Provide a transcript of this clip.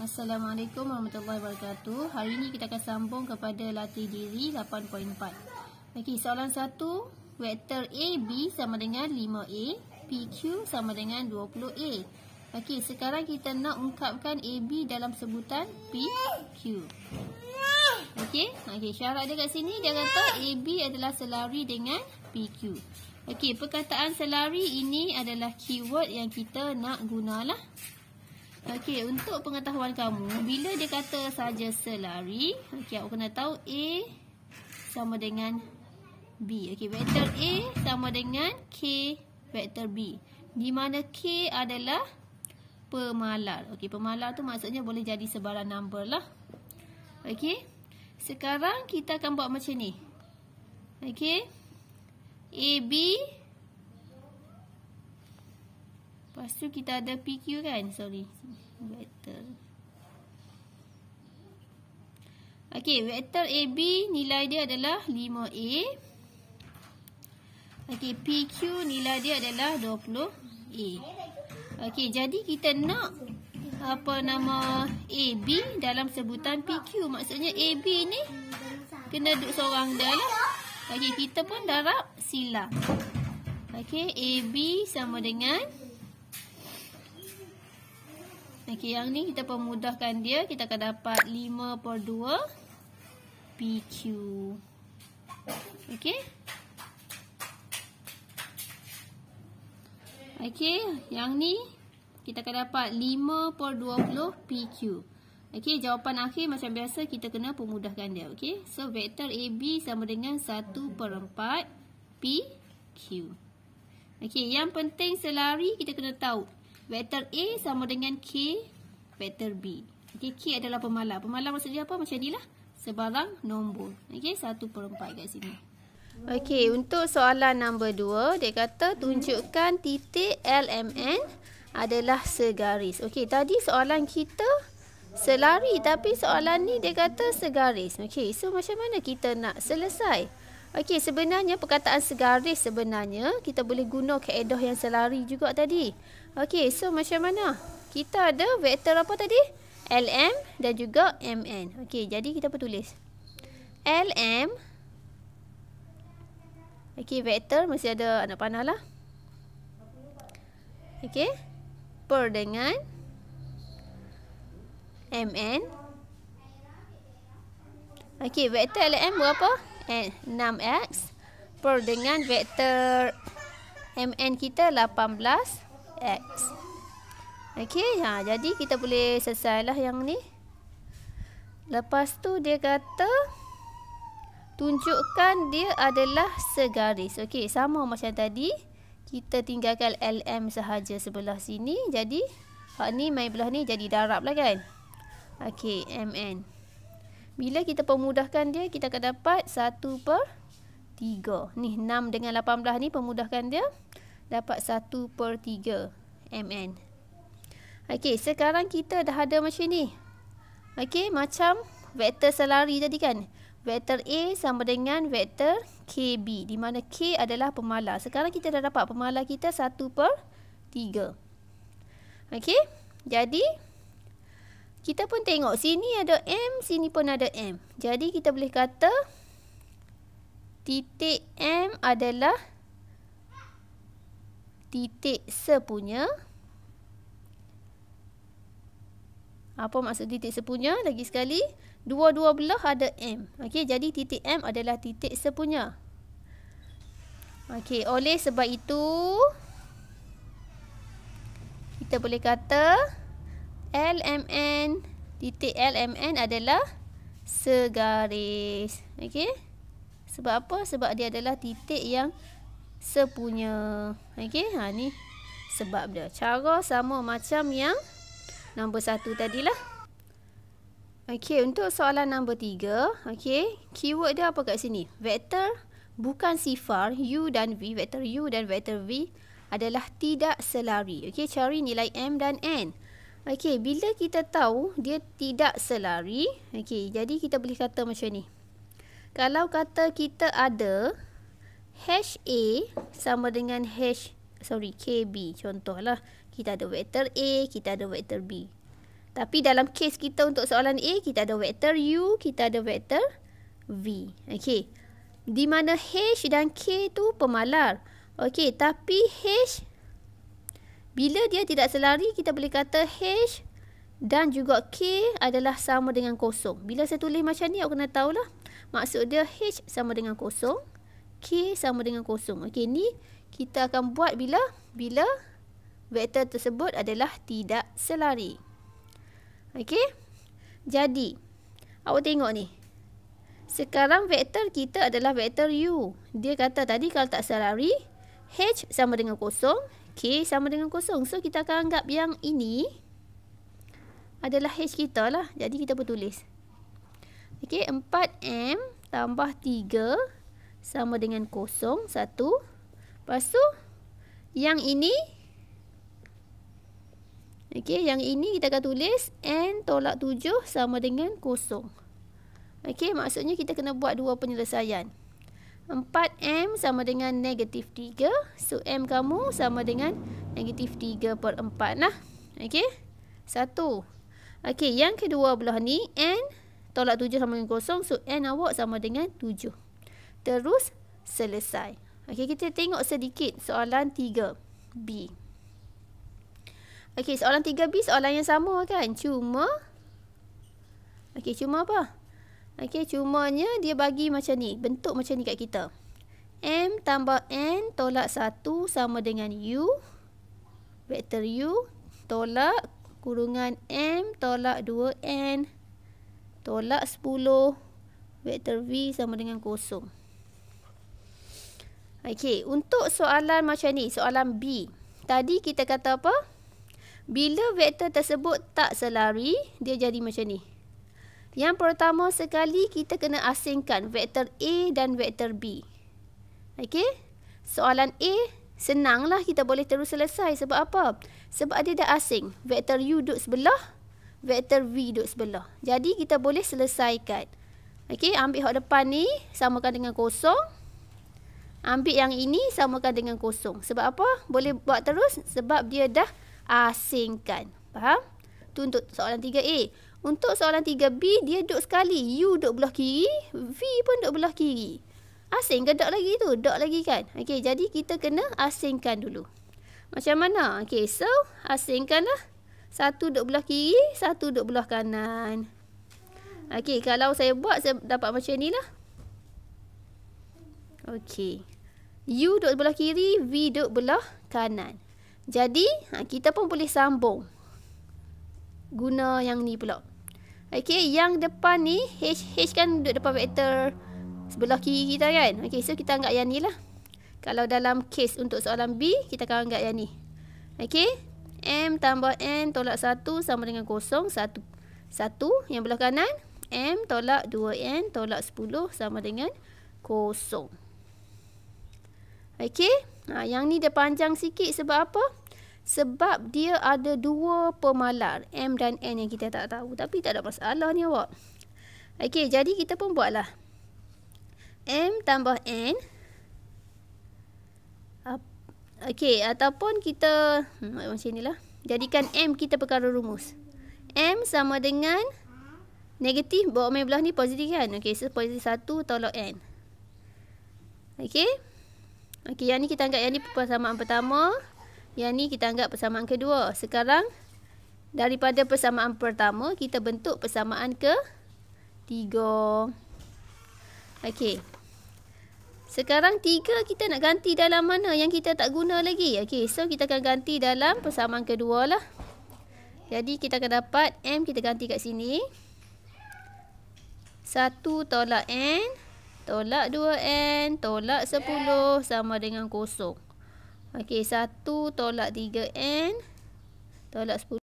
Assalamualaikum warahmatullahi wabarakatuh. Hari ini kita akan sambung kepada latih diri 8.4. Okey, soalan 1, vektor AB sama dengan 5A, PQ sama dengan 20A. Okey, sekarang kita nak ungkapkan AB dalam sebutan PQ. Okey, Okay, syarat dia kat sini dia kata AB adalah selari dengan PQ. Okey, perkataan selari ini adalah keyword yang kita nak gunalah. Okey, untuk pengetahuan kamu, bila dia kata saja selari, okey, aku kena tahu A sama dengan B. Okey, vektor A sama dengan K vektor B. Di mana K adalah pemalar. Okey, pemalar tu maksudnya boleh jadi sebarang number lah. Okey. Sekarang kita akan buat macam ni. Okey. A, B, Lepas tu kita ada PQ kan? Sorry. Vector. Okey, vector AB nilai dia adalah 5A. Okey, PQ nilai dia adalah 20A. Okey, jadi kita nak apa nama AB dalam sebutan PQ. Maksudnya AB ni kena duduk seorang dah lah. Okey, kita pun darab silang. Okey, AB sama dengan 20A. Ok yang ni kita pemudahkan dia Kita akan dapat 5 per 2 PQ Ok Ok yang ni Kita akan dapat 5 per 20 PQ Ok jawapan akhir macam biasa Kita kena pemudahkan dia ok So vektor AB sama dengan 1 per 4 PQ Ok yang penting selari Kita kena tahu Vektor A sama dengan K vektor B. Okey, K adalah pemalar. Pemalar dia apa? Macam ni lah Sebarang nombor. Okey, satu per 4 kat sini. Okey, untuk soalan nombor dua dia kata tunjukkan titik LMN adalah segaris. Okey, tadi soalan kita selari tapi soalan ni dia kata segaris. Okey, so macam mana kita nak selesai? Okey, sebenarnya perkataan segaris sebenarnya kita boleh guna kaedah yang selari juga tadi. Okey, so macam mana? Kita ada vektor apa tadi? LM dan juga MN. Okey, jadi kita apa tulis? LM Okey, vektor mesti ada anak panah lah. Okey. Per dengan MN Okey, vektor LM berapa? 6x per dengan vektor MN kita 18x. Okey, ha, jadi kita boleh selesailah yang ni. Lepas tu dia kata tunjukkan dia adalah segaris. Okey, sama macam tadi. Kita tinggalkan LM sahaja sebelah sini. Jadi, hak ni main belah ni jadi darab lah kan. Okey, MN. Bila kita pemudahkan dia, kita akan dapat 1 per 3. Ni 6 dengan 18 ni pemudahkan dia. Dapat 1 per 3 mn. Okey, sekarang kita dah ada macam ni. Okey, macam vektor selari tadi kan. Vektor A sama dengan vektor KB. Di mana K adalah pemalar. Sekarang kita dah dapat pemalar kita 1 per 3. Okey, jadi kita pun tengok sini ada M, sini pun ada M. Jadi kita boleh kata titik M adalah titik sepunya. Apa maksud titik sepunya? Lagi sekali, dua-dua belah ada M. Okay, jadi titik M adalah titik sepunya. Okay, oleh sebab itu kita boleh kata LMN titik LMN adalah segaris. Okey. Sebab apa? Sebab dia adalah titik yang sepunya. Okey. Ha ni sebab dia. Cara sama macam yang nombor satu tadilah. Okey. Untuk soalan nombor tiga. Okey. Keyword dia apa kat sini? Vektor bukan sifar U dan V. Vektor U dan vektor V adalah tidak selari. Okey. Cari nilai M dan N. Okey, bila kita tahu dia tidak selari, okey, jadi kita boleh kata macam ni. Kalau kata kita ada hash A sama dengan hash, sorry, KB. Contohlah, kita ada vektor A, kita ada vektor B. Tapi dalam kes kita untuk soalan A, kita ada vektor U, kita ada vektor V. Okey, di mana H dan K tu pemalar. Okey, tapi H bila dia tidak selari, kita boleh kata H dan juga K adalah sama dengan kosong. Bila saya tulis macam ni, awak kena tahulah. Maksud dia H sama dengan kosong. K sama dengan kosong. Okey, ni kita akan buat bila bila vektor tersebut adalah tidak selari. Okey. Jadi, awak tengok ni. Sekarang vektor kita adalah vektor U. Dia kata tadi kalau tak selari, H sama dengan kosong, K sama dengan kosong. So, kita akan anggap yang ini adalah H kita lah. Jadi, kita bertulis. Okey, 4M tambah 3 sama dengan kosong. Satu. Lepas tu, yang ini. Okey, yang ini kita akan tulis N tolak 7 sama dengan kosong. Okey, maksudnya kita kena buat dua penyelesaian. 4M sama dengan negatif 3. So, M kamu sama dengan negatif 3 per 4 lah. Okay. Satu. Okay, yang kedua belah ni. N tolak 7 sama dengan kosong. So, N awak sama dengan 7. Terus, selesai. Okay, kita tengok sedikit soalan 3B. Okay, soalan 3B soalan yang sama kan? Cuma... Okey, cuma apa? Okey, cumanya dia bagi macam ni. Bentuk macam ni kat kita. M tambah N tolak 1 sama dengan U. Vektor U tolak kurungan M tolak 2N tolak 10. Vektor V sama dengan kosong. Okey, untuk soalan macam ni, soalan B. Tadi kita kata apa? Bila vektor tersebut tak selari, dia jadi macam ni. Yang pertama sekali kita kena asingkan vektor A dan vektor B. Okey? Soalan A senanglah kita boleh terus selesai sebab apa? Sebab dia dah asing. Vektor U duduk sebelah, vektor V duduk sebelah. Jadi kita boleh selesaikan. Okey, ambil hak depan ni samakan dengan kosong. Ambil yang ini samakan dengan kosong. Sebab apa? Boleh buat terus sebab dia dah asingkan. Faham? Tuntut soalan 3A. Untuk soalan 3B, dia duduk sekali. U duduk belah kiri, V pun duduk belah kiri. Asing ke dot lagi tu? dok lagi kan? Okey, jadi kita kena asingkan dulu. Macam mana? Okey, so asingkanlah. Satu duduk belah kiri, satu duduk belah kanan. Okey, kalau saya buat, saya dapat macam ni lah. Okey. U duduk belah kiri, V duduk belah kanan. Jadi, ha, kita pun boleh sambung guna yang ni pula. Okey, yang depan ni H H kan duduk depan vektor sebelah kiri kita kan. Okey, so kita anggap yang ni lah. Kalau dalam case untuk soalan B, kita akan anggap yang ni. Okey. M tambah N tolak 1 sama dengan kosong 1. 1 yang belah kanan. M tolak 2N tolak 10 sama dengan kosong. Okey. Ha, yang ni dia panjang sikit sebab apa? sebab dia ada dua pemalar M dan N yang kita tak tahu tapi tak ada masalah ni awak Okey, jadi kita pun buatlah M tambah N Okey, ataupun kita hmm, macam inilah jadikan M kita perkara rumus M sama dengan negatif bawah main belah ni positif kan Okey, so positif 1 tolak N Okey Okey, yang ni kita anggap yang ni persamaan pertama yang ni kita anggap persamaan kedua. Sekarang daripada persamaan pertama kita bentuk persamaan ke tiga. Okey. Sekarang tiga kita nak ganti dalam mana yang kita tak guna lagi. Okey, so kita akan ganti dalam persamaan kedua lah. Jadi kita akan dapat M kita ganti kat sini. satu tolak N, tolak 2N, tolak 10 sama dengan kosong. Okey, 1 tolak 3N tolak 10.